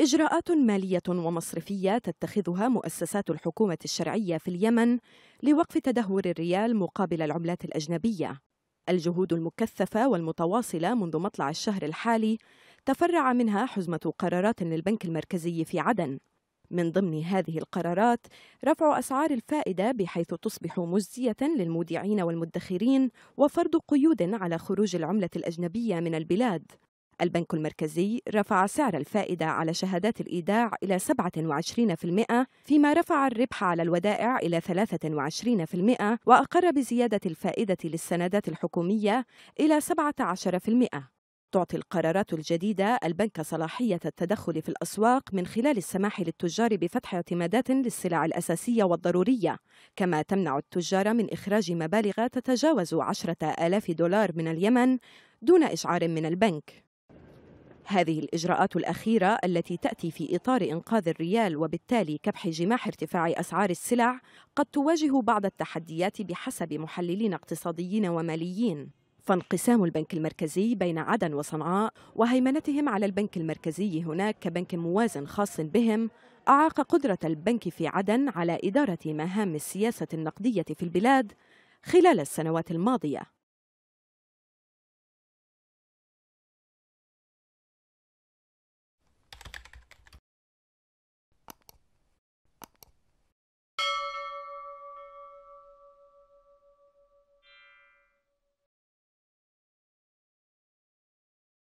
إجراءات مالية ومصرفية تتخذها مؤسسات الحكومة الشرعية في اليمن لوقف تدهور الريال مقابل العملات الأجنبية. الجهود المكثفة والمتواصلة منذ مطلع الشهر الحالي تفرع منها حزمة قرارات للبنك المركزي في عدن. من ضمن هذه القرارات رفع أسعار الفائدة بحيث تصبح مجزية للمودعين والمدخرين وفرض قيود على خروج العملة الأجنبية من البلاد. البنك المركزي رفع سعر الفائدة على شهادات الإيداع إلى 27% فيما رفع الربح على الودائع إلى 23% وأقر بزيادة الفائدة للسندات الحكومية إلى 17%. تعطي القرارات الجديدة البنك صلاحية التدخل في الأسواق من خلال السماح للتجار بفتح اعتمادات للسلع الأساسية والضرورية، كما تمنع التجار من إخراج مبالغ تتجاوز عشرة آلاف دولار من اليمن دون إشعار من البنك. هذه الإجراءات الأخيرة التي تأتي في إطار إنقاذ الريال وبالتالي كبح جماح ارتفاع أسعار السلع قد تواجه بعض التحديات بحسب محللين اقتصاديين وماليين فانقسام البنك المركزي بين عدن وصنعاء وهيمنتهم على البنك المركزي هناك كبنك موازن خاص بهم أعاق قدرة البنك في عدن على إدارة مهام السياسة النقدية في البلاد خلال السنوات الماضيه